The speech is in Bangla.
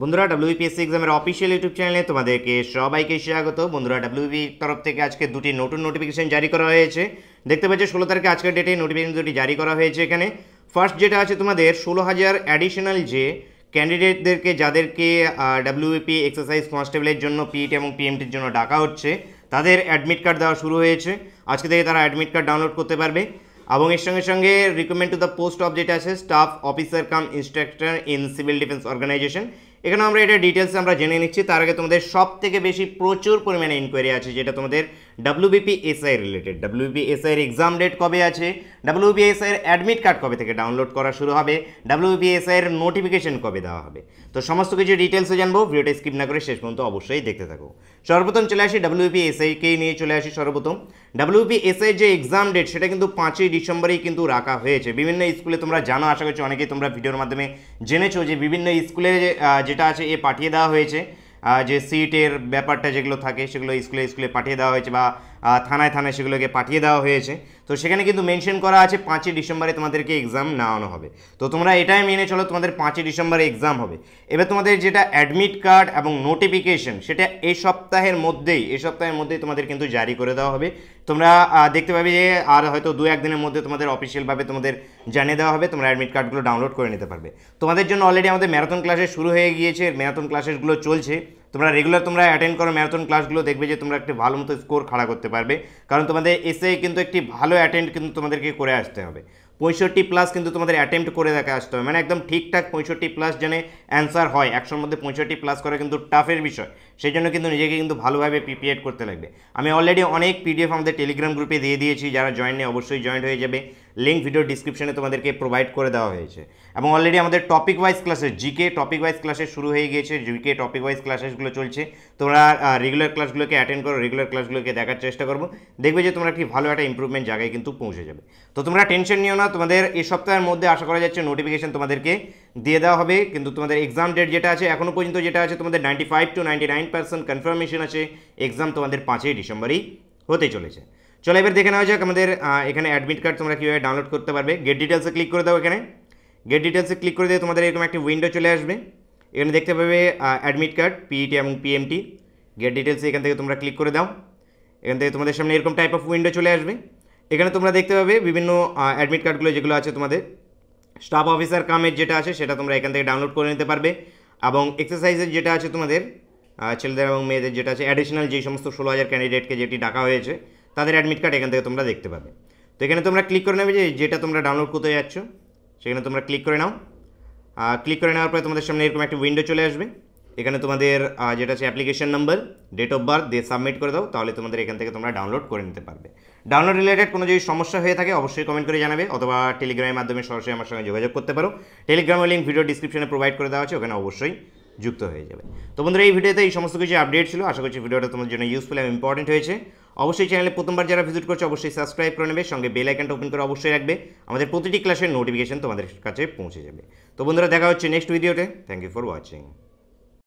বন্ধুরা ডাব্লিউপিএসসি এক্সামের অফিসিয়াল ইউটিউব চ্যানেলে তোমাদেরকে সবাইকে স্বাগত বন্ধুরা ডাব্লিউবি তরফ থেকে আজকে দুটি নতুন নোটিফিকেশন জারি করা হয়েছে দেখতে পাচ্ছি ষোলো তারিখে আজকের ডেটে নোটিফিকেশন দুটি জারি করা হয়েছে এখানে ফার্স্ট যেটা আছে তোমাদের ষোলো হাজার অ্যাডিশনাল যে ক্যান্ডিডেটদেরকে যাদেরকে ডাব্লিউপি এক্সারসাইজ কনস্টেবলের জন্য পিট e এবং পিএমটির জন্য ডাকা হচ্ছে তাদের অ্যাডমিট কার্ড দেওয়া শুরু হয়েছে আজকে থেকে তারা অ্যাডমিট কার্ড ডাউনলোড করতে পারবে এবং এর সঙ্গে সঙ্গে recommend to the post of যেটা আছে staff officer cum instructor in civil defence organisation এখানে আমরা এটা ডিটেলসে আমরা জেনে নিচ্ছি তার আগে তোমাদের সব থেকে বেশি প্রচুর পরিমাণে ইনকোয়ারি আছে যেটা তোমাদের ডাব্লিউবিপি এসআই রিলেটেড এসআই এর এক্সাম ডেট কবে আছে এসআই এর অ্যাডমিট কার্ড কবে থেকে ডাউনলোড করা শুরু হবে এসআই এর নোটিফিকেশন কবে দেওয়া হবে তো সমস্ত কিছু ডিটেলসে জানবো ভিডিওটা স্কিপ না করে শেষ পর্যন্ত অবশ্যই দেখতে থাকো সর্বপ্রথম চলে আসি এসআই কে নিয়ে চলে আসি সর্বপ্রথম ডাব্লিউপি এসআই যে এক্সাম ডেট সেটা কিন্তু পাঁচই ডিসেম্বরেই কিন্তু রাখা হয়েছে বিভিন্ন স্কুলে তোমরা জানো আশা করছি অনেকেই তোমরা ভিডিওর মাধ্যমে জেনেছো যে বিভিন্ন স্কুলে যে যেটা আছে এ পাঠিয়ে দেওয়া হয়েছে যে সিটের ব্যাপারটা যেগুলো থাকে সেগুলো স্কুলে স্কুলে পাঠিয়ে দেওয়া হয়েছে বা থানায় থানায় সেগুলোকে পাঠিয়ে দেওয়া হয়েছে তো সেখানে কিন্তু মেনশন করা আছে পাঁচই ডিসেম্বরে তোমাদেরকে এক্সাম নেওয়ানো হবে তো তোমরা এটাই মেনে চলো তোমাদের পাঁচই ডিসেম্বরে এক্সাম হবে এবার তোমাদের যেটা অ্যাডমিট কার্ড এবং নোটিফিকেশন সেটা এই সপ্তাহের মধ্যেই এই সপ্তাহের মধ্যেই তোমাদের কিন্তু জারি করে দেওয়া হবে তোমরা দেখতে পাবে যে আর হয়তো দু একদিনের মধ্যে তোমাদের অফিসিয়ালভাবে তোমাদের জানিয়ে দেওয়া হবে তোমরা অ্যাডমিট কার্ডগুলো ডাউনলোড করে নিতে পারবে তোমাদের জন্য অলরেডি আমাদের ম্যারাথন ক্লাসে শুরু হয়ে গিয়েছে ম্যারাথন ক্লাসেসগুলো চলছে তোমরা রেগুলার তোমরা অ্যাটেন্ড করো ম্যারাথন ক্লাসগুলো দেখবে যে তোমরা একটি ভালো মতো স্কোর খাড়া করতে পারবে কারণ তোমাদের এসে কিন্তু একটি ভালো অ্যাটেন্ড কিন্তু তোমাদেরকে করে আসতে হবে পঁয়ষট্টি প্লাস কিন্তু তোমাদের অ্যাটেম্প্ট করে দেখা আসতে হবে মানে একদম ঠিকঠাক পঁয়ষট্টি প্লাস যেন অ্যান্সার হয় একশোর মধ্যে পঁয়ষট্টি প্লাস করা কিন্তু টাফের বিষয় সেই জন্য কিন্তু নিজেকে কিন্তু ভালোভাবে প্রিপেয়ার করতে লাগবে আমি অলরেডি অনেক পিডিএফ আমাদের টেলিগ্রাম গ্রুপে দিয়ে দিয়েছি যারা জয়েন নেই অবশ্যই জয়েন হয়ে যাবে লিঙ্ক ভিডিও ডিসক্রিপশনে তোমাদেরকে প্রোভাইড করে দেওয়া হয়েছে এবং অলরেডি আমাদের topic wise classes GK topic wise classes শুরু হয়ে গিয়েছে জিকে টপিক ওয়াইজ ক্লাসেসগুলো চলছে তোমরা রেগুলার ক্লাসগুলোকে অ্যাটেন্ড করো রেগুলার ক্লাসগুলোকে দেখার চেষ্টা করবো দেখবে যে তোমরা একটি ভালো একটা ইম্প্রুভমেন্ট জায়গায় কিন্তু পৌঁছে যাবে তো তোমরা টেনশন নিও না বন্ধুরা তোমাদের এই সপ্তাহের মধ্যে আশা করা যাচ্ছে নোটিফিকেশন তোমাদেরকে দিয়ে দেওয়া হবে কিন্তু তোমাদের এক্সাম ডেট যেটা আছে এখনও পর্যন্ত যেটা আছে তোমাদের ninety five to ninety nine percent confirmation আছে এক্সাম তোমাদের পাঁচই ডিসেম্বরই হতে চলেছে চলো এবার দেখে নেওয়া যাক আমাদের এখানে অ্যাডমিট কার্ড তোমরা কীভাবে ডাউনলোড করতে পারবে গেট ডিটেলসে ক্লিক করে দাও এখানে গেট ডিটেলসে ক্লিক করে দিয়ে তোমাদের এরকম একটি উইন্ডো চলে আসবে এখানে দেখতে পাবে অ্যাডমিট কার্ড পিইটি এবং পিএমটি গেট ডিটেলসে এখান থেকে তোমরা ক্লিক করে দাও এখান থেকে তোমাদের সামনে এরকম টাইপ অফ উইন্ডো চলে আসবে এখানে তোমরা দেখতে পাবে বিভিন্ন অ্যাডমিট কার্ডগুলো যেগুলো আছে তোমাদের স্টাফ অফিসার কামের যেটা আছে সেটা তোমরা এখান থেকে ডাউনলোড করে নিতে পারবে এবং এক্সারসাইজের যেটা আছে তোমাদের ছেলেদের এবং মেয়েদের যেটা আছে অ্যাডিশনাল যে সমস্ত ষোলো হাজার ক্যান্ডিডেটকে যেটি ডাকা হয়েছে তাদের অ্যাডমিট কার্ড এখান থেকে তোমরা দেখতে পাবে তো এখানে তোমরা ক্লিক করে নেবে যে যেটা তোমরা ডাউনলোড করতে যাচ্ছ সেখানে তোমরা ক্লিক করে নাও ক্লিক করে নেওয়ার পরে তোমাদের সামনে এরকম একটা উইন্ডো চলে আসবে এখানে তোমাদের যেটা আছে application number date of birth দিয়ে সাবমিট করে দাও তাহলে তোমাদের এখান থেকে তোমরা ডাউনলোড করে নিতে পারবে ডাউনলোড রিলেটেড কোনো যদি সমস্যা হয়ে থাকে অবশ্যই কমেন্ট করে জানাবে অথবা টেলিগ্রামের মাধ্যমে সরাসরি আমার সঙ্গে যোগাযোগ করতে পারো টেলিগ্রামের লিঙ্ক ভিডিও ডিসক্রিপশনে প্রোভাইড করে দেওয়া আছে ওখানে অবশ্যই যুক্ত হয়ে যাবে তো বন্ধুরা এই ভিডিওতে এই সমস্ত কিছু আপডেট ছিল আশা করছি ভিডিওটা তোমার জন্য ইউজফুল এবং ইম্পর্টেন্ট হয়েছে অবশ্যই চ্যানেলে প্রথমবার যারা ভিজিট করছে অবশ্যই সাবস্ক্রাইব করে নেবে সঙ্গে বেল আইকনটা ওপেন করে অবশ্যই রাখবে আমাদের প্রতিটি ক্লাসের নোটিফিকেশন তোমাদের কাছে পৌঁছে যাবে তো বন্ধুরা দেখা হচ্ছে নেক্সট ভিডিওতে থ্যাংক ইউ ফর ওয়াচিং